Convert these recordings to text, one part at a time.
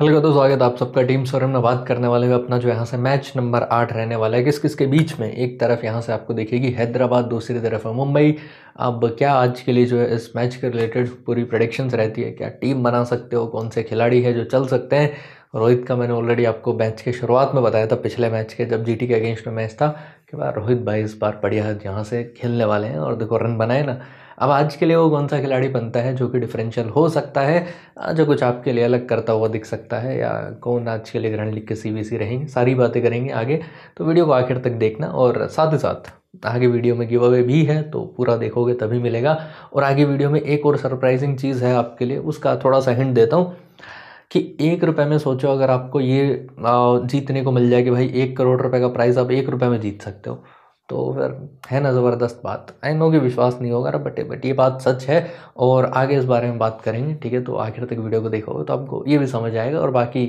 hello दोस्तों स्वागत आप सबका टीम सौरभ में बात करने वाले हैं अपना जो यहाँ से मैच नंबर आठ रहने वाला है किस किस के बीच में एक तरफ यहाँ से आपको देखेगी हैदराबाद दूसरी तरफ है मुंबई अब क्या आज के लिए जो है इस मैच के रिलेटेड पूरी प्रडिक्शंस रहती है क्या टीम बना सकते हो कौन से खिलाड़ी है जो चल सकते हैं रोहित का मैंने ऑलरेडी आपको मैच के शुरुआत में बताया था पिछले मैच के जब जी के अगेंस्ट में मैच था कि भाई रोहित भाई इस बार बढ़िया यहाँ से खेलने वाले हैं और देखो रन बनाए ना अब आज के लिए वो कौन सा खिलाड़ी बनता है जो कि डिफरेंशियल हो सकता है जो कुछ आपके लिए अलग करता हुआ दिख सकता है या कौन आज के लिए ग्रहण लिख के सी बी सी रहेंगे सारी बातें करेंगे आगे तो वीडियो को आखिर तक देखना और साथ ही साथ आगे वीडियो में गिव अवे भी है तो पूरा देखोगे तभी मिलेगा और आगे वीडियो में एक और सरप्राइजिंग चीज़ है आपके लिए उसका थोड़ा सा हिंट देता हूँ कि एक रुपये में सोचो अगर आपको ये जीतने को मिल जाए कि भाई एक करोड़ रुपए का प्राइज़ आप एक रुपये में जीत सकते हो तो फिर है ना ज़बरदस्त बात आई नो कि विश्वास नहीं होगा बट बट ये बात सच है और आगे इस बारे में बात करेंगे ठीक है तो आखिर तक वीडियो को देखोगे तो आपको ये भी समझ आएगा और बाकी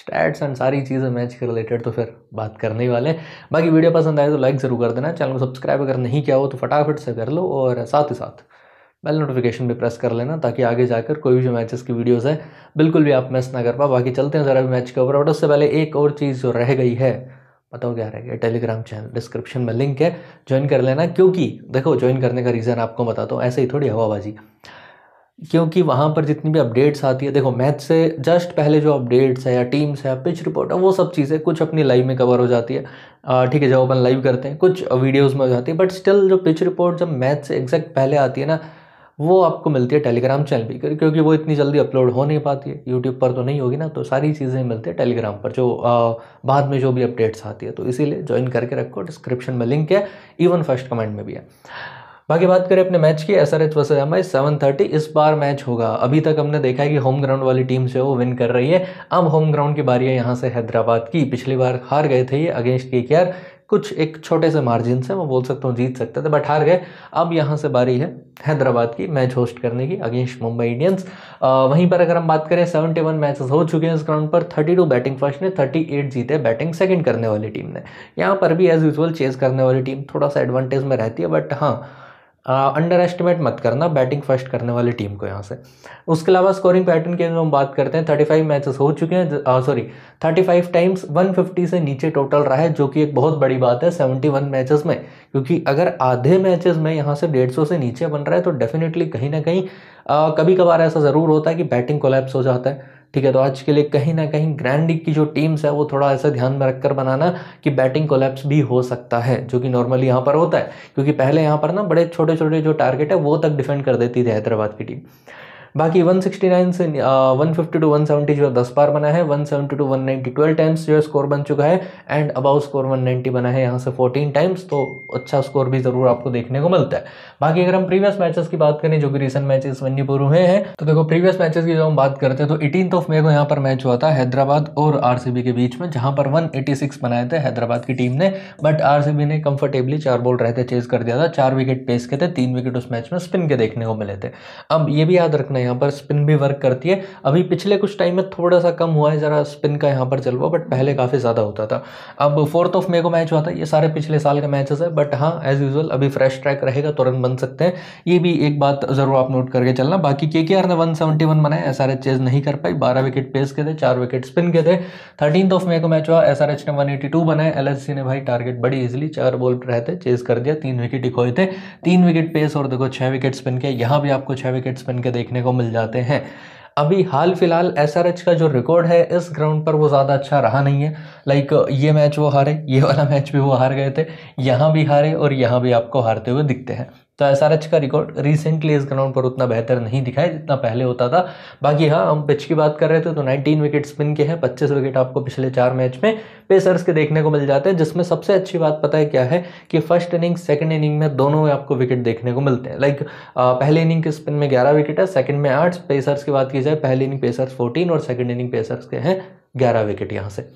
स्टैट्स एंड सारी चीज़ें मैच के रिलेटेड तो फिर बात करने ही वाले हैं बाकी वीडियो पसंद आए तो लाइक ज़रूर कर देना चैनल को सब्सक्राइब अगर नहीं किया हो तो फटाफट से कर लो और साथ ही साथ बेल नोटिफिकेशन भी प्रेस कर लेना ताकि आगे जाकर कोई भी जो मैचेस की वीडियोस है बिल्कुल भी आप मिस ना कर पाओ बाकी चलते हैं ज़रा भी मैच के ऊपर बट उससे पहले एक और चीज़ जो रह गई है पता हो क्या रहेगा टेलीग्राम चैनल डिस्क्रिप्शन में लिंक है ज्वाइन कर लेना क्योंकि देखो ज्वाइन करने का रीज़न आपको बताता तो, हूँ ऐसे ही थोड़ी हवाबाजी क्योंकि वहाँ पर जितनी भी अपडेट्स आती है देखो मैच से जस्ट पहले जो अपडेट्स है या टीम्स है पिच रिपोर्ट है वो सब चीज़ें कुछ अपनी लाइव में कवर हो जाती है ठीक है जब अपन लाइव करते हैं कुछ वीडियोस में हो जाती है बट स्टिल जो पिच रिपोर्ट जब मैच से एग्जैक्ट पहले आती है ना वो आपको मिलती है टेलीग्राम चैनल पर क्योंकि वो इतनी जल्दी अपलोड हो नहीं पाती है यूट्यूब पर तो नहीं होगी ना तो सारी चीज़ें मिलती है टेलीग्राम पर जो आ, बाद में जो भी अपडेट्स आती है तो इसीलिए ज्वाइन करके रखो डिस्क्रिप्शन में लिंक है इवन फर्स्ट कमेंट में भी है बाकी बात करें अपने मैच की S R H versus M I seven thirty इस बार मैच होगा अभी तक हमने देखा है कि होम ग्राउंड वाली टीम से वो विन कर रही है अब होम ग्राउंड की बारी है यहाँ से हैदराबाद की पिछली बार हार गए थे ये अगेंस्ट के के आर कुछ एक छोटे से मार्जिन से मैं बोल सकता हूँ जीत सकते थे बट हार गए अब यहाँ से बारी है हैदराबाद की मैच होस्ट करने की अगेंस्ट मुंबई इंडियंस वहीं पर अगर हम बात करें सेवेंटी वन मैचेस हो चुके हैं इस ग्राउंड पर थर्टी टू बैटिंग फर्स्ट ने थर्टी एट जीते बैटिंग सेकेंड करने वाली टीम ने यहाँ पर भी एज यूजल चेज करने वाली टीम थोड़ा सा एडवांटेज में रहती है बट हाँ अंडर uh, एस्टिमेट मत करना बैटिंग फर्स्ट करने वाली टीम को यहाँ से उसके अलावा स्कोरिंग पैटर्न की अगर हम बात करते हैं थर्टी फाइव मैचेस हो चुके हैं sorry thirty five times one fifty से नीचे टोटल रहा है जो कि एक बहुत बड़ी बात है सेवेंटी वन मैचेस में क्योंकि अगर आधे मैचेस में यहाँ से डेढ़ सौ से नीचे बन रहा है तो डेफिनेटली कहीं ना कहीं uh, कभी कभार ऐसा ज़रूर होता है कि बैटिंग कोलैप्स हो जाता है ठीक है तो आज के लिए कहीं ना कहीं ग्रैंड लीग की जो टीम्स है वो थोड़ा ऐसा ध्यान में रखकर बनाना कि बैटिंग कोलैप्स भी हो सकता है जो कि नॉर्मली यहाँ पर होता है क्योंकि पहले यहाँ पर ना बड़े छोटे छोटे जो टारगेट है वो तक डिफेंड कर देती थी हैदराबाद की टीम बाकी 169 से one fifty two one seventy जो है दस बार बना है one seventy two one ninety twelve times जो है स्कोर बन चुका है एंड अबाउ स्कोर वन बना है यहाँ से फोर्टीन टाइम्स तो अच्छा स्कोर भी ज़रूर आपको देखने को मिलता है बाकी अगर हम प्रीवियस मैचेस की बात करें जो कि रिसेंट मैचेस वन्यपुर हुए हैं तो देखो प्रीवियस मैचेस की जो हम बात करते हैं तो एटीन ऑफ मे को यहाँ पर मैच हुआ था हैदराबाद और आर के बीच में जहाँ पर वन बनाए थे हैदराबाद की टीम ने बट आर ने कंफर्टेबली चार बॉल रहते चेज कर दिया था चार विकेट पेस के थे तीन विकेट उस मैच में स्पिन के देखने को मिले थे अब ये भी याद रखना है यहाँ पर स्पिन भी वर्क करती है अभी पिछले कुछ टाइम में थोड़ा सा कम हुआ है ज़रा स्पिन का यहाँ पर जलवा बट पहले काफ़ी ज़्यादा होता था अब फोर्थ ऑफ मे को मैच हुआ था ये सारे पिछले साल के मैचेस है बट हाँ एज़ यूजल अभी फ्रेश ट्रैक रहेगा तो रन बन सकते हैं ये भी एक बात ज़रूर आप नोट करके चलना बाकी के ने वन सेवेंटी वन बनाया एस आर एच चेज नहीं कर पाई बारह विकेट पेस के थे चार विकेट स्पिन के थे थर्टीन ऑफ मे को मैच हुआ एस आर एच ने वन एटी टू बनाए एल एस सी ने भाई टारगेट बड़ी इजिली चार बॉल रहते चेज कर दिया तीन विकेट इकोए थे तीन विकेट पेस और देखो छह विकेट स्पिन के यहाँ भी आपको छह विकेट स्पिन के देखने को मिल जाते हैं अभी हाल फिलहाल एस का जो रिकॉर्ड है इस ग्राउंड पर वो ज़्यादा अच्छा रहा नहीं है लाइक ये मैच वो हारे ये वाला मैच भी वो हार गए थे यहाँ भी हारे और यहाँ भी आपको हारते हुए दिखते हैं तो एस का रिकॉर्ड रिसेंटली इस ग्राउंड पर उतना बेहतर नहीं दिखाया जितना पहले होता था बाकी हाँ हम पिच की बात कर रहे थे तो 19 विकेट स्पिन के हैं 25 विकेट आपको पिछले चार मैच में पेसर्स के देखने को मिल जाते हैं जिसमें सबसे अच्छी बात पता है क्या है कि फर्स्ट इनिंग सेकेंड इनिंग में दोनों में आपको विकेट देखने को मिलते हैं लाइक पहले इनिंग के स्पिन में ग्यारह विकेट है सेकेंड में आठ पेसर्स की बात की जाए पहली इनिंग पेसर्स फोर्टीन और सेकेंड इनिंग पेसर्स के हैं ग्यारह विकेट यहाँ से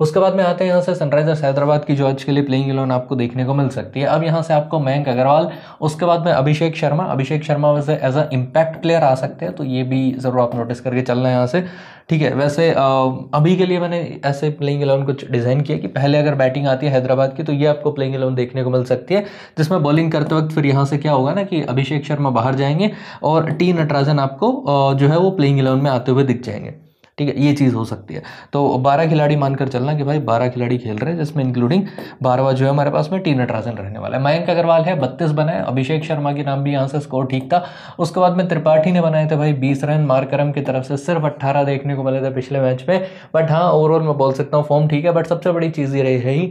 उसके बाद में आते हैं यहाँ से सनराइजर्स हैदराबाद की जो आज के लिए प्लेइंग इलेवन आपको देखने को मिल सकती है अब यहाँ से आपको मयंक अग्रवाल उसके बाद में अभिषेक शर्मा अभिषेक शर्मा वैसे एज अ इम्पैक्ट प्लेयर आ सकते हैं तो ये भी ज़रूर आप नोटिस करके चलना है यहाँ से ठीक है वैसे अभी के लिए मैंने ऐसे प्लेइंग इलेवन कुछ डिज़ाइन किया कि पहले अगर बैटिंग आती है हैदराबाद की तो ये आपको प्लेइंग इलेवन देखने को मिल सकती है जिसमें बॉलिंग करते वक्त फिर यहाँ से क्या होगा ना कि अभिषेक शर्मा बाहर जाएंगे और टी नटराजन आपको जो है वो प्लेइंग इलेवन में आते हुए दिख जाएंगे ठीक है ये चीज़ हो सकती है तो बारह खिलाड़ी मानकर चलना कि भाई बारह खिलाड़ी खेल रहे हैं जिसमें इंक्लूडिंग बारहवा जो है हमारे पास में टी नटराजन रहने वाला है मयंक अग्रवाल है बत्तीस बनाए अभिषेक शर्मा के नाम भी यहाँ से स्कोर ठीक था उसके बाद में त्रिपाठी ने बनाए थे भाई बीस रन मारकरम की तरफ से सिर्फ अट्ठारह देखने को मिले थे पिछले मैच में बट हाँ ओवरऑल मैं बोल सकता हूँ फॉर्म ठीक है बट सबसे बड़ी चीज़ ये रही है ही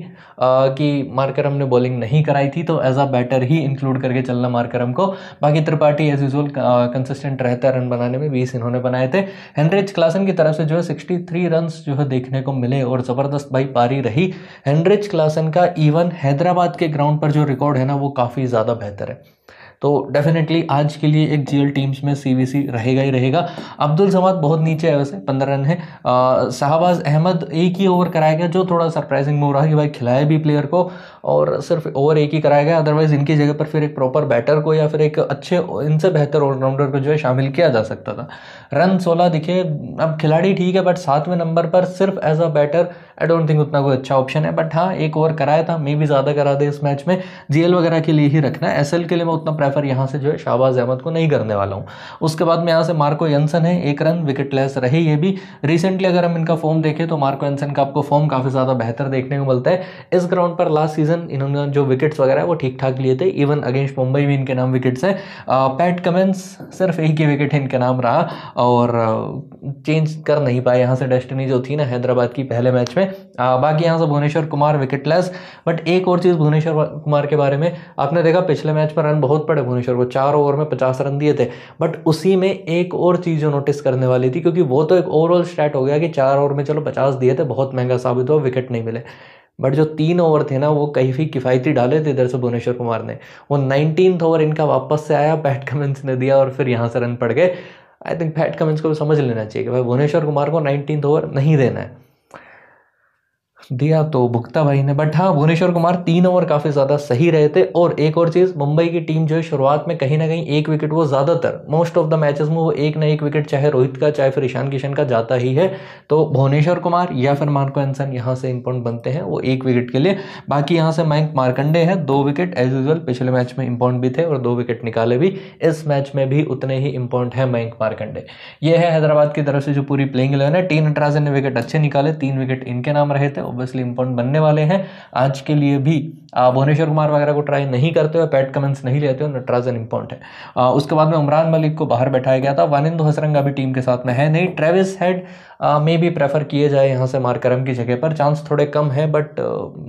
कि मारकरम ने बॉलिंग नहीं कराई थी तो एज अ बैटर ही इंक्लूड करके चलना मारकरम को बाकी त्रिपाठी एज यूजल कंसिस्टेंट रहता है रन बनाने में बीस इन्होंने बनाए थे हेनरिच क्लासन की तरफ हिसाब से जो है सिक्सटी थ्री रन जो है देखने को मिले और ज़बरदस्त भाई पारी रही हेनरिच क्लासन का इवन हैदराबाद के ग्राउंड पर जो रिकॉर्ड है ना वो काफ़ी ज़्यादा बेहतर है तो डेफिनेटली आज के लिए एक जीएल टीम्स में सीवीसी रहेगा ही रहेगा अब्दुल समाद बहुत नीचे है वैसे पंद्रह रन है शाहबाज अहमद एक ही ओवर कराया गया जो थोड़ा सरप्राइजिंग मूव रहा कि भाई खिलाया भी प्लेयर को और सिर्फ ओवर एक ही कराया गया अदरवाइज इनकी जगह पर फिर एक प्रॉपर बैटर को या फिर एक अच्छे इनसे बेहतर ऑलराउंडर को जो है शामिल किया जा सकता था रन सोलह दिखे अब खिलाड़ी ठीक है बट सातवें नंबर पर सिर्फ as a batter I don't think उतना कोई अच्छा ऑप्शन है बट हाँ एक ओवर कराया था मे भी ज़्यादा करा दे इस मैच में जीएल वगैरह के लिए ही रखना है एसएल के लिए मैं उतना रेफर यहाँ से जो है शाहबाज अहमद को नहीं करने वाला हूँ उसके बाद में यहाँ से मार्को यंसन है एक रन विकेट लेस रहे ये भी रिसेंटली अगर हम इनका फॉर्म देखें तो मार्को यंसन का आपको फॉर्म काफ़ी ज़्यादा बेहतर देखने को मिलता है इस ग्राउंड पर लास्ट सीजन इन्होंने जो विकेट्स वगैरह है वो ठीक ठाक लिए थे इवन अगेंस्ट मुंबई भी इनके नाम विकेट्स हैं पैट कमेंस सिर्फ एक ही विकेट है इनके नाम रहा और चेंज कर नहीं पाए यहाँ से डेस्टिनी जो थी ना हैदराबाद की पहले मैच में आ, बाकी यहाँ से भुवनेश्वर कुमार विकेटलेस बट एक और चीज़ भुवनेश्वर कुमार के बारे में आपने देखा पिछले मैच पर रन बहुत पड़े है भुवनेश्वर को चार ओवर में पचास रन दिए थे बट उसी में एक और चीज़ जो नोटिस करने वाली थी क्योंकि वो तो एक ओवरऑल स्टैट हो गया कि चार ओवर में चलो पचास दिए थे बहुत महंगा साबित हुआ विकेट नहीं मिले बट जो तीन ओवर थे ना वो कहीं भी किफ़ायती डाले थे इधर से भुवनेश्वर कुमार ने वो नाइनटीन ओवर इनका वापस से आया पैट कमिंस ने दिया और फिर यहाँ से रन पड़ गए आई थिंक पैट कमेंट्स को समझ लेना चाहिए कि भाई भुवनेश्वर कुमार को नाइनटीन ओवर नहीं देना है दिया तो भुगता भाई ने बट हाँ भुवनेश्वर कुमार तीन ओवर काफ़ी ज़्यादा सही रहे थे और एक और चीज़ मुंबई की टीम जो है शुरुआत में कहीं ना कहीं एक विकेट वो ज़्यादातर मोस्ट ऑफ द मैचेस में वो एक ना एक विकेट चाहे रोहित का चाहे फिर ईशान किशन का जाता ही है तो भुवनेश्वर कुमार या फिर मार्को एनसन यहाँ से इंपॉर्टेंट बनते हैं वो एक विकेट के लिए बाकी यहाँ से मयंक मार्कंडे हैं दो विकेट एज यूजल पिछले मैच में इंपॉर्टेंट भी थे और दो विकेट निकाले भी इस मैच में भी उतने ही इंपॉर्टेंट है मयंक मार्कंडे ये हैदराबाद की तरफ से जो पूरी प्लेइंग इलेवन है टीन नटराजन ने विकेट अच्छे निकाले तीन विकेट इनके नाम रहे थे ऑब्वियसली इम्पोर्टेंट बनने वाले हैं आज के लिए भी भुवनेश्वर कुमार वगैरह को ट्राई नहीं करते हो पैट कमेंट्स नहीं लेते हो नटराजन इम्पॉर्ट है है उसके बाद में उमरान मलिक को बाहर बैठाया गया था वानिंदो हसरंग अभी टीम के साथ में है नहीं ट्रेविस हेड में भी प्रेफर किए जाए यहाँ से मारकरम की जगह पर चांस थोड़े कम है बट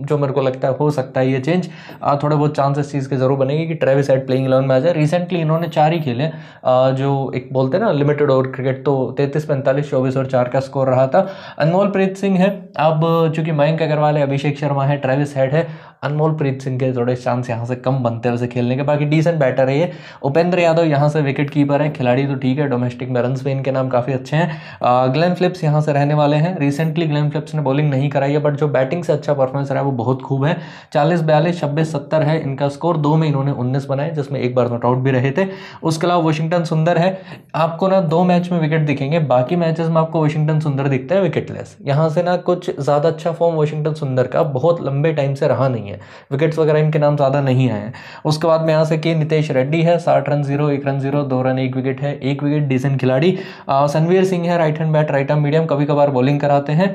जो मेरे को लगता है हो सकता है ये चेंज थोड़े बहुत चांस इस चीज़ के ज़रूर बनेंगे कि ट्रेविस हेड प्लेइंग इलेवन में आ जाए रिसेंटली इन्होंने चार ही खेले जो एक बोलते हैं ना लिमिटेड ओवर क्रिकेट तो तैंतीस पैंतालीस चौबीस और चार का स्कोर रहा था अनमोल प्रीत सिंह है अब चूंकि मयंक अग्रवाल है अभिषेक शर्मा है ट्रेविस हेड है अनमोल हरप्रीत सिंह के थोड़े चांस यहाँ से कम बनते हैं उसे खेलने के बाकी डिसेंट बैटर है ये उपेंद्र यादव यहाँ से विकेट कीपर हैं खिलाड़ी तो ठीक है डोमेस्टिक में रन भी इनके नाम काफ़ी अच्छे हैं ग्लैन फ्लिप्स यहाँ से रहने वाले हैं रिसेंटली ग्लैन फ्लिप्स ने बॉलिंग नहीं कराई है बट जो बैटिंग से अच्छा परफॉर्मेंस रहा है वो बहुत खूब है चालीस बयालीस छब्बीस सत्तर है इनका स्कोर दो में इन्होंने उन्नीस बनाए जिसमें एक बार नॉट आउट भी रहे थे उसके अलावा वॉशिंगटन सुंदर है आपको ना दो मैच में विकेट दिखेंगे बाकी मैचेस में आपको वॉशिंगटन सुंदर दिखते हैं विकेटलेस यहाँ से ना कुछ ज़्यादा अच्छा फॉर्म वॉशिंगटन सुंदर का बहुत लंबे टाइम से रहा नहीं है विकेट्स वगैरह इनके नाम ज़्यादा नहीं आए हैं उसके बाद में यहाँ से के नितेश रेड्डी है साठ रन जीरो एक रन जीरो दो रन एक विकेट है एक विकेट डिसेंट खिलाड़ी सनवीर सिंह है right hand bat right arm medium कभी कभार बॉलिंग कराते हैं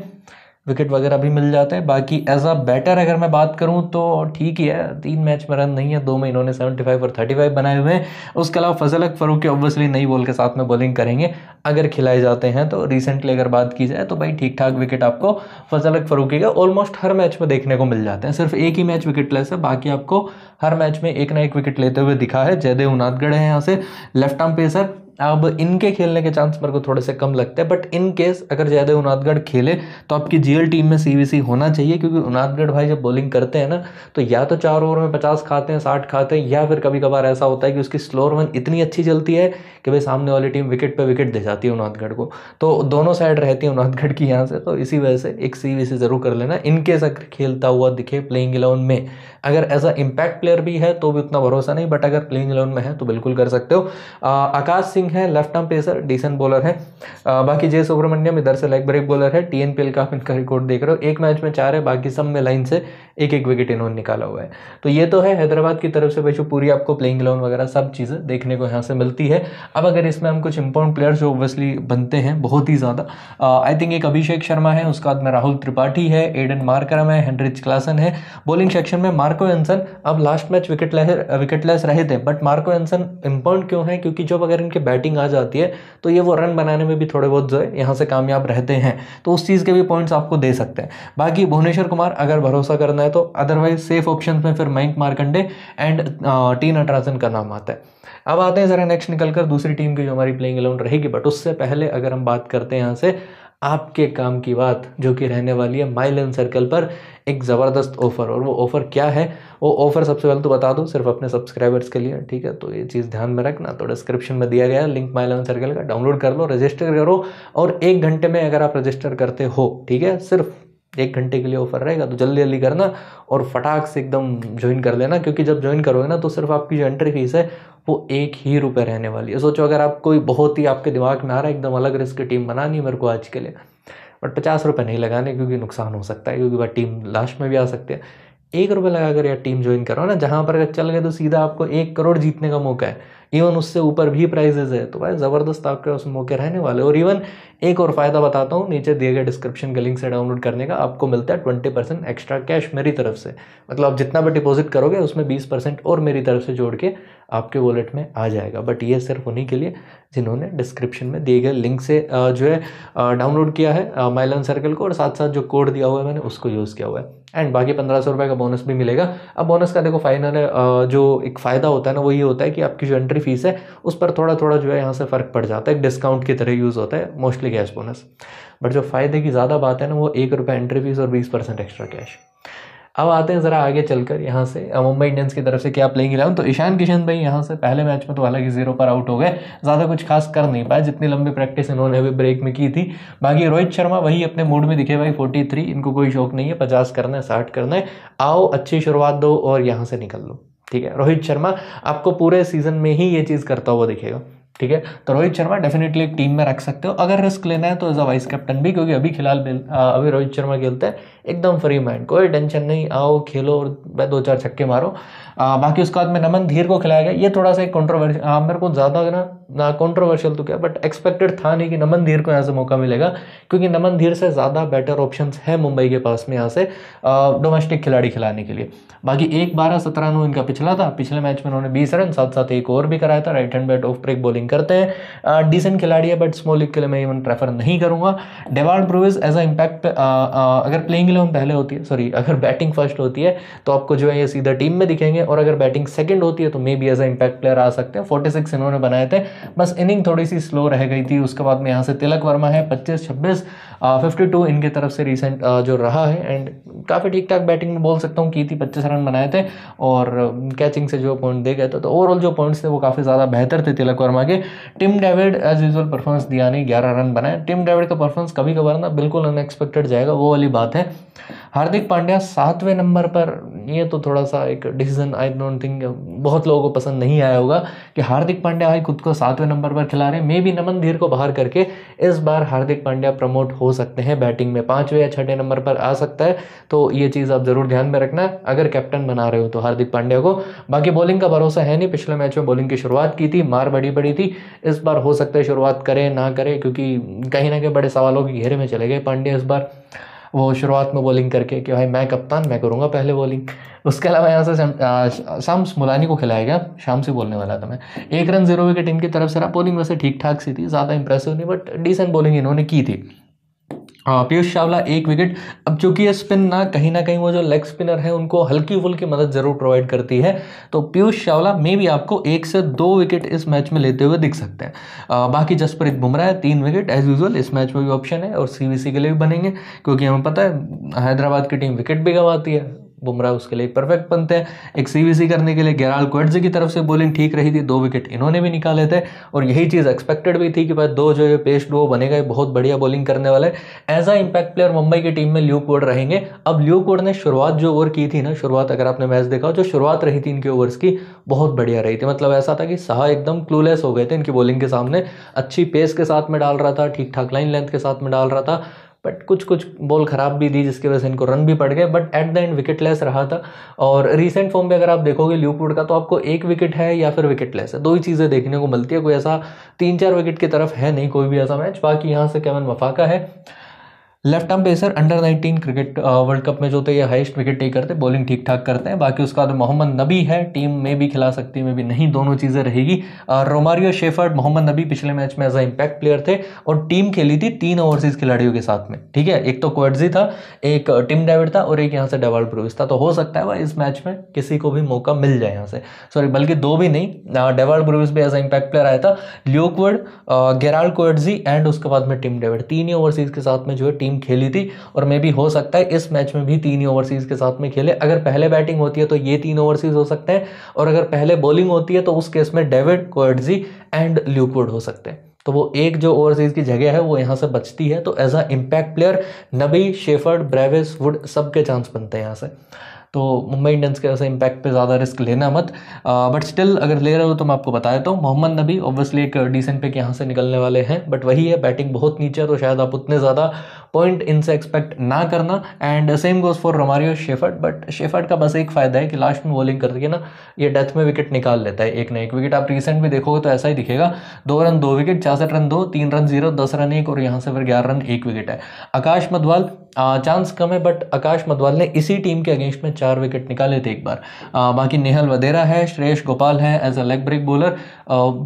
विकेट वगैरह भी मिल जाते हैं बाकी एज अ बैटर अगर मैं बात करूं तो ठीक ही है तीन मैच में रन नहीं है दो में इन्होंने 75 और 35 बनाए हुए हैं उसके अलावा फजल अक फरूक ऑब्वियसली नई बॉल के साथ में बॉलिंग करेंगे अगर खिलाए जाते हैं तो रिसेंटली अगर बात की जाए तो भाई ठीक ठाक विकेट आपको फजल अक फरूक का ऑलमोस्ट हर मैच में देखने को मिल जाते हैं सिर्फ एक ही मैच विकेट लेस है बाकी आपको हर मैच में एक ना एक विकेट लेते हुए दिखा है जयदेव उनादगढ़ है यहाँ से लेफ्ट आर्म पेसर अब इनके खेलने के चांस मेरे को थोड़े से कम लगते हैं बट इन केस अगर जयदेव उनादगढ़ खेले तो आपकी जीएल टीम में सीवीसी होना चाहिए क्योंकि उनादगढ़ भाई जब बॉलिंग करते हैं ना तो या तो चार ओवर में पचास खाते हैं साठ खाते हैं या फिर कभी कभार ऐसा होता है कि उसकी स्लोर वन इतनी अच्छी चलती है कि भाई सामने वाली टीम विकेट पर विकेट दे जाती है उनादगढ़ को तो दोनों साइड रहती है उनादगढ़ की यहाँ से तो इसी वजह से एक सी ज़रूर कर लेना इनकेस अगर खेलता हुआ दिखे प्लेइंग इलेवन में अगर एज अ इम्पैक्ट प्लेयर भी है तो भी उतना भरोसा नहीं बट अगर प्लेइंग इलेवन में है तो बिल्कुल कर सकते हो आकाश सिंह बॉलिंग है left arm pacer decent bowler है आ, बाकी जय सुब्रमण्यम इधर से लेग ब्रेक बॉलर है टी एन पी एल का आप इनका रिकॉर्ड देख रहे हो एक मैच में चार है बाकी सब में लाइन से एक एक विकेट इन्होंने निकाला हुआ है तो ये तो है हैदराबाद की तरफ से भाई पूरी आपको प्लेइंग इलेवन वगैरह सब चीज़ें देखने को यहाँ से मिलती है अब अगर इसमें हम कुछ इंपॉर्टेंट प्लेयर्स जो ओबियसली बनते हैं बहुत ही ज़्यादा आई थिंक एक अभिषेक शर्मा है उसके बाद में राहुल त्रिपाठी है एडन मार्करम है हेनरिच क्लासन है बॉलिंग सेक्शन में मार्को एंसन अब लास्ट मैच विकेट विकेटलेस रहे थे बट मार्को एंसन इम्पोर्टेंट क्यों है क्योंकि जब अगर इनके बैट बैटिंग आ जाती है तो ये वो रन बनाने में भी थोड़े बहुत जो है यहाँ से कामयाब रहते हैं तो उस चीज़ के भी पॉइंट्स आपको दे सकते हैं बाकी भुवनेश्वर कुमार अगर भरोसा करना है तो अदरवाइज सेफ ऑप्शन में फिर मयंक मारकंडे एंड टी नटराजन का नाम आता है अब आते हैं ज़रा नेक्स्ट निकल कर दूसरी टीम की जो हमारी प्लेइंग इलेवन रहेगी बट उससे पहले अगर हम बात करते हैं यहाँ से आपके काम की बात जो कि रहने वाली है माइलन सर्कल पर एक ज़बरदस्त ऑफ़र और वो ऑफ़र क्या है वो ऑफ़र सबसे पहले तो बता दूँ सिर्फ अपने सब्सक्राइबर्स के लिए ठीक है तो ये चीज़ ध्यान में रखना तो डिस्क्रिप्शन में दिया गया लिंक माई लेवन सर्कल का डाउनलोड कर लो रजिस्टर करो और एक घंटे में अगर आप रजिस्टर करते हो ठीक है सिर्फ एक घंटे के लिए ऑफर रहेगा तो जल्दी जल्दी करना और फटाक से एकदम ज्वाइन कर लेना क्योंकि जब ज्वाइन करोगे ना तो सिर्फ आपकी जो एंट्री फीस है वो एक ही रुपये रहने वाली है सोचो अगर आप कोई बहुत ही आपके दिमाग में आ रहा है एकदम अलग रिस्क टीम बनानी है मेरे को आज के लिए बट पचास रुपये नहीं लगाने क्योंकि नुकसान हो सकता है क्योंकि वह टीम लास्ट में भी आ सकती है एक रुपये लगाकर या टीम ज्वाइन करो ना जहाँ पर अगर चल गए तो सीधा आपको एक करोड़ जीतने का मौका है इवन उससे ऊपर भी प्राइजेज है तो भाई ज़बरदस्त आपके उस मौके रहने वाले और इवन एक और फ़ायदा बताता हूँ नीचे दिए गए डिस्क्रिप्शन के लिंक से डाउनलोड करने का आपको मिलता है ट्वेंटी परसेंट एक्स्ट्रा कैश मेरी तरफ से मतलब आप जितना भी डिपॉजिट करोगे उसमें बीस परसेंट और मेरी तरफ से जोड़ के आपके वॉलेट में आ जाएगा बट ये सिर्फ उन्हीं के लिए जिन्होंने डिस्क्रिप्शन में दिए गए लिंक से जो है डाउनलोड किया है माइलन सर्कल को और साथ साथ जो कोड दिया हुआ है मैंने उसको यूज़ किया हुआ है एंड बाकी पंद्रह सौ रुपये का बोनस भी मिलेगा अब बोनस का देखो फाइनल जो एक फ़ायदा होता है ना वो ये होता है कि आपकी जो एंट्री फीस है उस पर थोड़ा थोड़ा जो है यहाँ से फ़र्क पड़ जाता है एक डिस्काउंट की तरह यूज़ होता है मोस्टली कैश बोनस बट जो फ़ायदे की ज़्यादा बात है ना वो एक रुपये एंट्री फीस और बीस परसेंट एक्स्ट्रा कैश अब आते हैं ज़रा आगे चलकर यहाँ से मुंबई इंडियंस की तरफ से क्या प्लेइंग इलेवन तो ईशान किशन भाई यहाँ से पहले मैच में तो हालांकि जीरो पर आउट हो गए ज़्यादा कुछ खास कर नहीं पाए जितनी लंबी प्रैक्टिस इन्होंने अभी ब्रेक में की थी बाकी रोहित शर्मा वही अपने मूड में दिखे भाई फोर्टी थ्री इनको कोई शौक नहीं है पचास करना है साठ करना है आओ अच्छी शुरुआत दो और यहाँ से निकल लो ठीक है रोहित शर्मा आपको पूरे सीजन में ही ये चीज़ करता हुआ दिखेगा ठीक है तो रोहित शर्मा डेफिनेटली एक टीम में रख सकते हो अगर रिस्क लेना है तो एज अ वाइस कैप्टन भी क्योंकि अभी फिलहाल अभी रोहित शर्मा खेलते हैं एकदम फ्री माइंड कोई टेंशन नहीं आओ खेलो और मैं दो चार छक्के मारो बाकी उसके बाद में नमन धीर को खिलाया गया ये थोड़ा सा एक कॉन्ट्रोवर्शियल हाँ मेरे को ज़्यादा ना कॉन्ट्रोवर्शियल तो क्या बट एक्सपेक्टेड था नहीं कि नमन धीर को यहाँ से मौका मिलेगा क्योंकि नमन धीर से ज़्यादा बेटर ऑप्शन है मुंबई के पास में यहाँ से डोमेस्टिक खिलाड़ी खिलाने के लिए बाकी एक बारह सत्रह नो इनका पिछला था पिछले मैच में उन्होंने बीस रन साथ साथ एक और भी कराया था right hand bat off break bowling करते हैं डिसेंट खिलाड़ी है बट स्मॉल लीग के लिए मैं इवन प्रेफर नहीं करूँगा Dewald Brevis as a impact अगर प्लेइंग इलेवन पहले होती है सॉरी अगर बैटिंग फर्स्ट होती है तो आपको जो है ये सीधा टीम में दिखेंगे और अगर बैटिंग सेकंड होती है तो maybe as a impact player आ सकते हैं फोर्टी सिक्स इन्होंने बनाए थे बस इनिंग थोड़ी सी स्लो रह गई थी उसके बाद में यहाँ से तिलक वर्मा है पच्चीस छब्बीस फिफ्टी uh, टू इनके तरफ से रिसेंट uh, जो रहा है एंड काफ़ी ठीक ठाक बैटिंग में बोल सकता हूँ की थी पच्चीस रन बनाए थे और कैचिंग um, से जो पॉइंट दे गए थे तो ओवरऑल जो पॉइंट्स थे वो काफ़ी ज़्यादा बेहतर थे तिलक वर्मा के Tim David as usual performance दिया नहीं ग्यारह रन बनाए टिम डेविड का परफॉर्मेंस कभी कभार ना बिल्कुल अनएक्सपेक्टेड जाएगा वो वाली बात है हार्दिक पांड्या सातवें नंबर पर ये तो थोड़ा सा एक डिसीजन आई डोंट थिंक बहुत लोगों को पसंद नहीं आया होगा कि हार्दिक पांड्या भाई खुद को सातवें नंबर पर खिला रहे हैं मे बी नमन धीर को बाहर करके इस बार हार्दिक पांड्या प्रमोट हो सकते हैं बैटिंग में पाँचवें या छठे नंबर पर आ सकता है तो ये चीज़ आप ज़रूर ध्यान में रखना अगर कैप्टन बना रहे हो तो हार्दिक पांड्या को बाकी बॉलिंग का भरोसा है नहीं पिछले मैच में बॉलिंग की शुरुआत की थी मार बड़ी बड़ी थी इस बार हो सकता है शुरुआत करे ना करे क्योंकि कहीं ना कहीं बड़े सवालों के घेरे में चले गए पांडे इस बार वो शुरुआत में बॉलिंग करके कि भाई मैं कप्तान मैं करूँगा पहले बॉलिंग उसके अलावा यहाँ से शाम मुलानी को खिलाया गया शाम से बोलने वाला था मैं एक रन जीरो विकेट इनकी तरफ से रहा बॉलिंग वैसे ठीक ठाक सी थी ज़्यादा इंप्रेसिव नहीं बट डिसेंट बॉलिंग इन्होंने की थी हाँ, पीयूष चावला एक विकेट अब चूंकि ये स्पिन ना कहीं ना कहीं वो जो लेग स्पिनर है उनको हल्की फुल्की मदद ज़रूर प्रोवाइड करती है तो पीयूष चावला मे भी आपको एक से दो विकेट इस मैच में लेते हुए दिख सकते हैं आ, बाकी जसप्रीत बुमराह है तीन विकेट एज यूजल इस मैच में भी ऑप्शन है और सी के लिए भी बनेंगे क्योंकि हमें पता है हैदराबाद की टीम विकेट भी गंवाती है बुमराह उसके लिए परफेक्ट बनते हैं एक सीवीसी करने के लिए गैराल क्वेटजे की तरफ से बॉलिंग ठीक रही थी दो विकेट इन्होंने भी निकाले थे और यही चीज़ एक्सपेक्टेड भी थी कि भाई दो जो ये पेस्ट वो बनेगा गए बहुत बढ़िया बॉलिंग करने वाले as a impact player Mumbai की टीम में ल्यू कोड रहेंगे अब ल्यू कोड ने शुरुआत जो ओवर की थी ना शुरुआत अगर आपने मैच देखा जो शुरुआत रही थी इनके ओवर्स की बहुत बढ़िया रही थी मतलब ऐसा था कि सहा एकदम क्लूलेस हो गए थे इनकी बॉलिंग के सामने अच्छी पेस के साथ में डाल रहा था ठीक ठाक लाइन लेंथ के साथ में डाल रहा था बट कुछ कुछ बॉल ख़राब भी दी जिसकी वजह से इनको रन भी पड़ गए but at the end wicketless रहा था और रिसेंट फॉर्म में अगर आप देखोगे ल्यूपुड का तो आपको एक विकेट है या फिर विकेट लेस है दो ही चीज़ें देखने को मिलती है कोई ऐसा तीन चार विकेट की तरफ है नहीं कोई भी ऐसा मैच बाकी यहाँ से केवन मफाका है left arm pacer under 19 cricket world cup में जो थे ये हाइस्ट विकेट करते हैं बॉलिंग ठीक ठाक करते हैं बाकी उसका मोहम्मद नबी है टीम में भी खिला सकती में भी नहीं दोनों चीज़ें रहेगी रोमारियो शेफर्ड मोहम्मद नबी पिछले मैच में एज अ इम्पैक्ट प्लेयर थे और टीम खेली थी तीन ओवरसीज खिलाड़ियों के साथ में ठीक है एक तो क्वर्जी था एक टिम डेविड था और एक यहाँ से डेवाल ब्रुविस था तो हो सकता है वह इस मैच में किसी को भी मौका मिल जाए यहाँ से सॉरी बल्कि दो भी नहीं डेवाल ब्रुविस भी एज अ इम्पैक्ट प्लेयर आया था ल्यूकवर्ड गेराल क्वर्जी एंड उसके बाद में टिम डेविड तीन ही ओवरसीज के साथ में जो है टीम टीम खेली थी और मे भी हो सकता है इस मैच में भी तीन ही ओवरसीज़ के साथ में खेले अगर पहले बैटिंग होती है तो ये तीन ओवरसीज़ हो सकते हैं और अगर पहले बॉलिंग होती है तो उस केस में डेविड कोर्डजी एंड ल्यूकवुड हो सकते हैं तो वो एक जो ओवरसीज़ की जगह है वो यहाँ से बचती है तो as a impact player Nabi Shepherd Brevis Wood सब के चांस बनते हैं यहाँ से तो मुंबई इंडियंस के ऐसे इम्पैक्ट पे ज़्यादा रिस्क लेना मत बट स्टिल अगर ले रहे हो तो मैं आपको बता देता हूँ तो, मोहम्मद नबी ऑब्वियसली एक डिसेंट पिक यहाँ से निकलने वाले हैं बट वही है बैटिंग बहुत नीचे है तो शायद आप उतने ज़्यादा पॉइंट इनसे एक्सपेक्ट ना करना and same goes for Romario Shepherd but Shepherd का बस एक फ़ायदा है कि लास्ट में बॉलिंग करके ना ये डेथ में विकेट निकाल लेता है एक ना एक विकेट आप रिसेंट भी देखोगे तो ऐसा ही दिखेगा दो रन दो विकेट छियासठ रन दो तीन रन जीरो दस रन एक और यहाँ से फिर ग्यारह रन एक विकेट है आकाश मधवाल चांस कम है बट आकाश मधवाल ने इसी टीम के अगेंस्ट में चार विकेट निकाले थे एक बार बाकी नेहल वधेरा है श्रेयस गोपाल है as a leg break bowler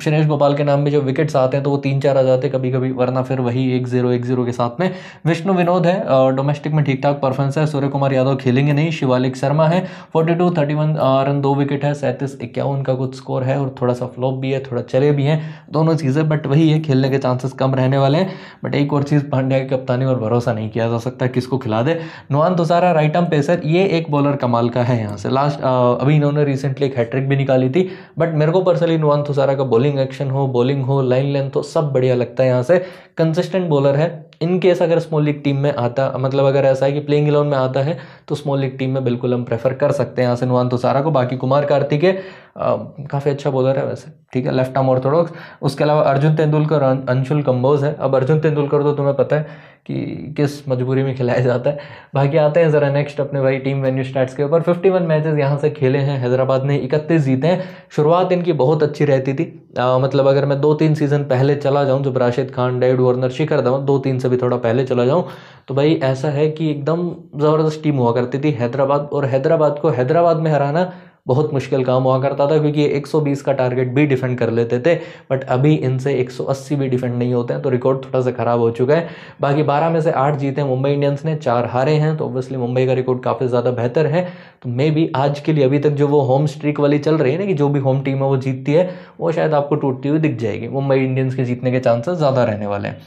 Shreyas Gopal के नाम में जो विकेट्स आते हैं तो वो तीन चार आ जाते हैं कभी कभी वरना फिर वही एक जीरो एक जीरो के साथ में विष्णु विनोद है डोमेस्टिक में ठीक ठाक परफॉर्मेंस है सूर्य कुमार यादव खेलेंगे नहीं शिवालिक शर्मा है forty two thirty one run दो विकेट है सैंतीस इक्यावन का कुछ स्कोर है और थोड़ा सा फ्लॉप भी है थोड़ा चले भी हैं दोनों चीज़ें बट वही है खेलने के चांसेस कम रहने वाले हैं बट एक और चीज़ पांड्या की कप्तानी और भरोसा नहीं किया जा सकता किसको खिला दे Nuwan Thushara right arm pacer ये एक बॉलर कमाल का है यहाँ से लास्ट अभी इन्होंने रिसेंटली एक हैट्रिक भी निकाली थी बट मेरे को पर्सनली नुआन थुसारा का बॉलिंग एक्शन हो बॉलिंग हो लाइन लेंथ हो सब बढ़िया लगता है यहाँ से कंसिस्टेंट बॉलर है इनकेस अगर स्मॉल लीग टीम में आता मतलब अगर ऐसा है कि प्लेइंग इलेवन में आता है तो स्मॉल लीग टीम में बिल्कुल हम प्रेफर कर सकते हैं आसिन वान तो सारा को बाकी कुमार कार्तिक है काफ़ी अच्छा बॉलर है वैसे ठीक है लेफ्ट आर्म ऑर्थोडॉक्स उसके अलावा अर्जुन तेंदुलकर अं, अंशुल कंबोज है अब अर्जुन तेंदुलकर तो तुम्हें पता है कि किस मजबूरी में खिलाया जाता है बाकी आते हैं ज़रा नेक्स्ट अपने भाई टीम वेन्यू स्टैट्स के ऊपर 51 मैचेज यहाँ से खेले हैं हैदराबाद ने इकतीस जीते हैं शुरुआत इनकी बहुत अच्छी रहती थी आ, मतलब अगर मैं दो तीन सीज़न पहले चला जाऊँ जब राशिद खान डेविड वार्नर शिखर धवन दो तीन से भी थोड़ा पहले चला जाऊँ तो भाई ऐसा है कि एकदम ज़बरदस्त टीम हुआ करती थी हैदराबाद और हैदराबाद को हैदराबाद में हराना बहुत मुश्किल काम हुआ करता था क्योंकि 120 का टारगेट भी डिफेंड कर लेते थे बट अभी इनसे 180 भी डिफेंड नहीं होते हैं तो रिकॉर्ड थोड़ा सा ख़राब हो चुका है बाकी 12 में से 8 जीते हैं मुंबई इंडियंस ने चार हारे हैं तो ऑब्वियसली मुंबई का रिकॉर्ड काफ़ी ज़्यादा बेहतर है तो मे बी आज के लिए अभी तक जो वो होम स्ट्रीक वाली चल रही है ना कि जो भी होम टीम है वो जीतती है वो शायद आपको टूटती हुई दिख जाएगी मुंबई इंडियंस के जीतने के चांसेस ज़्यादा रहने वाले हैं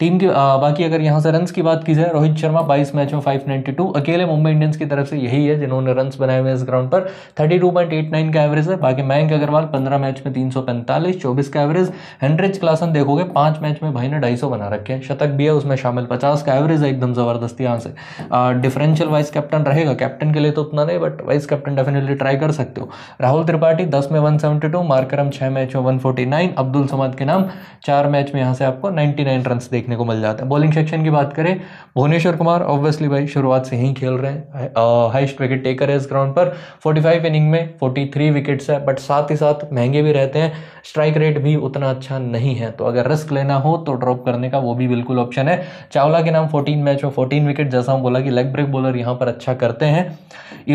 टीम की बाकी अगर यहाँ से रन्स की बात की जाए रोहित शर्मा 22 मैच में 592 अकेले मुंबई इंडियंस की तरफ से यही है जिन्होंने रन बनाए हुए इस ग्राउंड पर 32.89 का एवरेज है बाकी मयंक अग्रवाल 15 मैच में 345 24 का एवरेज हंड्रेज क्लासन देखोगे पाँच मैच में भाई ने ढाई बना रखे हैं शतक भी है उसमें शामिल पचास का एवरेज है एकदम ज़बरदस्त यहाँ से डिफरेंशियल वाइस कैप्टन रहेगा कैप्टन के लिए तो उतना नहीं but vice captain definitely try कर सकते हो राहुल त्रिपाठी दस में वन सेवेंटी टू मार्करम छः मैच में one forty nine Abdul Samad के नाम चार मैच में यहाँ से आपको नाइन्टी नाइन रन देख देखने को मिल जाता है बॉलिंग सेक्शन की बात करें भुवनेश्वर कुमार ऑब्वियसली भाई शुरुआत से ही खेल रहे हैं हाइस्ट विकेट टेकर है इस ग्राउंड पर 45 इनिंग में 43 विकेट्स है बट साथ ही साथ महंगे भी रहते हैं स्ट्राइक रेट भी उतना अच्छा नहीं है तो अगर रिस्क लेना हो तो ड्रॉप करने का वो भी बिल्कुल ऑप्शन है चावला के नाम फोर्टीन मैच में फोर्टीन विकेट जैसा हम बोला कि लेग ब्रेक बॉलर यहाँ पर अच्छा करते हैं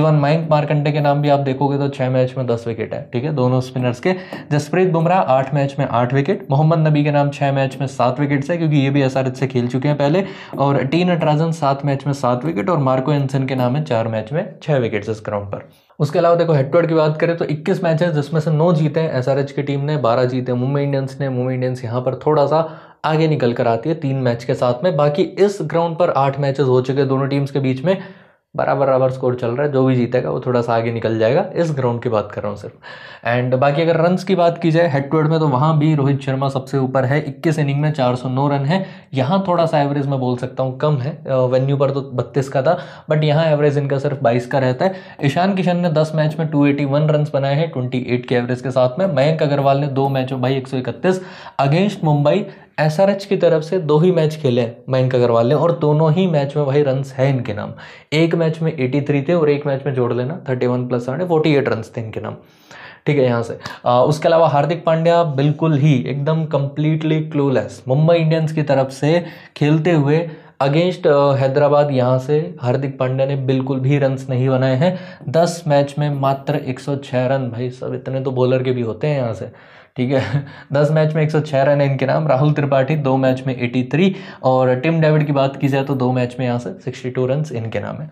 इवन मयंक मारकंडे के नाम भी आप देखोगे तो छः मैच में दस विकेट है ठीक है दोनों स्पिनर्स के जसप्रीत बुमराह आठ मैच में आठ विकेट मोहम्मद नबी के नाम छः मैच में सात विकेट्स है क्योंकि ये भी एसआरएच से खेल चुके हैं पहले और टी नटराजन सात मैच में सात विकेट और मार्को एनसन के नाम है चार मैच में छह विकेट इस ग्राउंड पर उसके अलावा देखो हेडवर्ड की बात करें तो 21 मैच है जिसमें से नौ जीते हैं एसआरएच की टीम ने 12 जीते मुंबई इंडियंस ने मुंबई इंडियंस यहां पर थोड़ा सा आगे निकल कर आती है तीन मैच के साथ में बाकी इस ग्राउंड पर आठ मैचेस हो चुके हैं दोनों टीम्स के बीच में बराबर बराबर स्कोर चल रहा है जो भी जीतेगा वो थोड़ा सा आगे निकल जाएगा इस ग्राउंड की बात कर रहा हूँ सिर्फ एंड बाकी अगर रन की बात की जाए हेड टू हेड में तो वहाँ भी रोहित शर्मा सबसे ऊपर है 21 इनिंग में 409 रन है यहाँ थोड़ा सा एवरेज मैं बोल सकता हूँ कम है वेन्यू पर तो बत्तीस का था बट यहाँ एवरेज इनका सिर्फ बाईस का रहता है ईशान किशन ने दस मैच में टू एटी वन रन बनाए हैं ट्वेंटी एट के एवरेज के साथ में मयंक अग्रवाल ने दो मैचों भाई एक सौ इकतीस अगेंस्ट मुंबई एसआरएच की तरफ से दो ही मैच खेले हैं मयंक अग्रवाल ने और दोनों ही मैच में भाई रन हैं इनके नाम एक मैच में 83 थे और एक मैच में जोड़ लेना 31 प्लस फोर्टी एट रन थे इनके नाम ठीक है यहाँ से आ, उसके अलावा हार्दिक पांड्या बिल्कुल ही एकदम कम्प्लीटली क्लूलेस मुंबई इंडियंस की तरफ से खेलते हुए अगेंस्ट हैदराबाद यहाँ से हार्दिक पांड्या ने बिल्कुल भी रन्स नहीं बनाए हैं दस मैच में मात्र 106 रन भाई सब इतने तो बॉलर के भी होते हैं यहाँ से ठीक है दस मैच में 106 रन है इनके नाम राहुल त्रिपाठी दो मैच में 83 और टिम डेविड की बात की जाए तो दो मैच में यहाँ से 62 रन इनके नाम है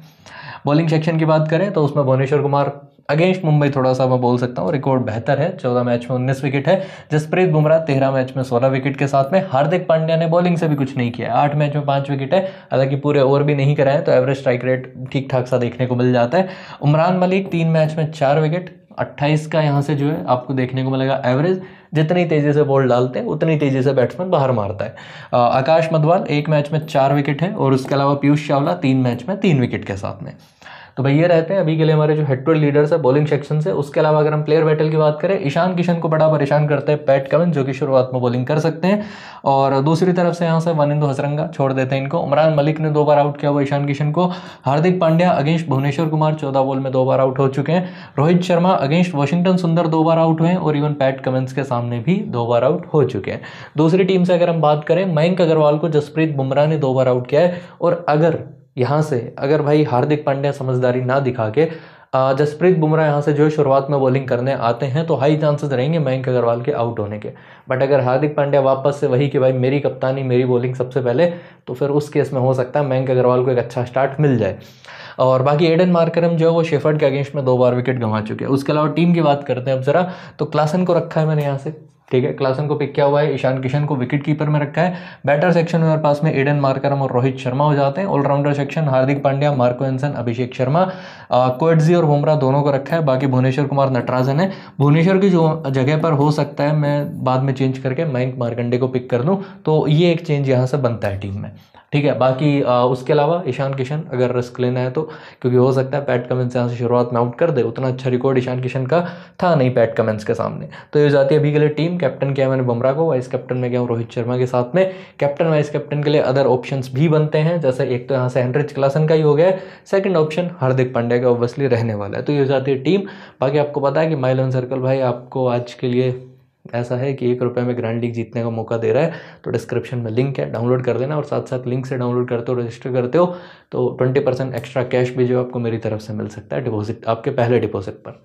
बॉलिंग सेक्शन की बात करें तो उसमें भुवनेश्वर कुमार अगेंस्ट मुंबई थोड़ा सा मैं बोल सकता हूँ रिकॉर्ड बेहतर है चौदह मैच में उन्नीस विकेट है जसप्रीत बुमराह तेरह मैच में सोलह विकेट के साथ में हार्दिक पांड्या ने बॉलिंग से भी कुछ नहीं किया आठ मैच में पाँच विकेट है हालांकि पूरे ओवर भी नहीं कराए तो एवरेज स्ट्राइक रेट ठीक ठाक सा देखने को मिल जाता है उमरान मलिक तीन मैच में चार विकेट अट्ठाईस का यहाँ से जो है आपको देखने को मिलेगा एवरेज जितनी तेज़ी से बॉल डालते हैं उतनी तेज़ी से बैट्समैन बाहर मारता है आकाश मधवाल एक मैच में चार विकेट है और उसके अलावा पीयूष चावला तीन मैच में तीन विकेट के साथ में तो भैया रहते हैं अभी के लिए हमारे जो हेड टूड लीडर्स है बॉलिंग सेक्शन से उसके अलावा अगर हम प्लेयर बैटल की बात करें ईशान किशन को बड़ा परेशान करते हैं पैट कवन जो कि शुरुआत में बॉलिंग कर सकते हैं और दूसरी तरफ से यहाँ से वनिंदो हसरंगा छोड़ देते हैं इनको उमरान मलिक ने दो बार आउट किया हुआ ईशान किशन को हार्दिक पांड्या अगेंस्ट भुवनेश्वर कुमार चौदह बॉल में दो बार आउट हो चुके हैं रोहित शर्मा अगेंस्ट वॉशिंगटन सुंदर दो बार आउट हुए हैं और इवन पैट कमेंस के सामने भी दो बार आउट हो चुके हैं दूसरी टीम से अगर हम बात करें मयंक अग्रवाल को जसप्रीत बुमराह ने दो बार आउट किया है और अगर यहाँ से अगर भाई हार्दिक पांड्या समझदारी ना दिखा के जसप्रीत बुमराह यहाँ से जो शुरुआत में बॉलिंग करने आते हैं तो हाई चांसेस रहेंगे मयंक अग्रवाल के आउट होने के बट अगर हार्दिक पांड्या वापस से वही कि भाई मेरी कप्तानी मेरी बॉलिंग सबसे पहले तो फिर उस केस में हो सकता है मयंक अग्रवाल को एक अच्छा स्टार्ट मिल जाए और बाकी एडन मार्करम जो है वो शेफर्ड के अगेंस्ट में दो बार विकेट गंवा चुके हैं उसके अलावा टीम की बात करते हैं अब ज़रा तो क्लासन को रखा है मैंने यहाँ से ठीक है क्लासन को पिक किया हुआ है ईशान किशन को विकेट कीपर में रखा है बैटर सेक्शन में पास में एडन मार्करम और रोहित शर्मा हो जाते हैं allrounder section Hardik Pandya Marco Jansen Abhishek Sharma Coetzee और बुमराह दोनों को रखा है बाकी भुवनेश्वर कुमार नटराजन है भुवनेश्वर की जो जगह पर हो सकता है मैं बाद में चेंज करके मयंक मारकंडे को पिक कर लूँ तो ये एक चेंज यहाँ से बनता है टीम में ठीक है बाकी आ, उसके अलावा ईशान किशन अगर रिस्क लेना है तो क्योंकि हो सकता है पैट कमेंस यहाँ से शुरुआत में आउट कर दे उतना अच्छा रिकॉर्ड ईशान किशन का था नहीं पैट कमेंस के सामने तो ये जाती है अभी के लिए टीम कैप्टन किया मैंने बुमरा को वाइस कैप्टन में गया हूँ रोहित शर्मा के साथ में कैप्टन वाइस कैप्टन के लिए अदर ऑप्शन भी बनते हैं जैसे एक तो यहाँ से हेनरिच क्लासन का ही हो गया है सेकेंड ऑप्शन हार्दिक पांड्या का ऑब्वियसली रहने वाला है तो ये जाती है टीम बाकी आपको पता है कि माइलन सर्कल भाई आपको आज के लिए ऐसा है कि एक रुपये में ग्रैंड लीग जीतने का मौका दे रहा है तो डिस्क्रिप्शन में लिंक है डाउनलोड कर देना और साथ साथ लिंक से डाउनलोड करते हो रजिस्टर करते हो तो ट्वेंटी परसेंट एक्स्ट्रा कैश भी जो आपको मेरी तरफ से मिल सकता है डिपॉजिट आपके पहले डिपॉजिट पर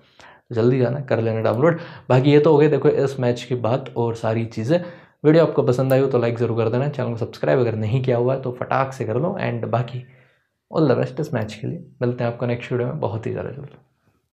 जल्दी जाना कर लेना डाउनलोड बाकी ये तो हो गए देखो इस मैच की बात और सारी चीज़ें वीडियो आपको पसंद आई हो तो लाइक ज़रूर कर देना चैनल को सब्सक्राइब अगर नहीं किया हुआ है तो फटाक से कर लो एंड बाकी ऑल द बेस्ट इस मैच के लिए मिलते हैं आपको नेक्स्ट वीडियो में बहुत ही ज़्यादा जल्द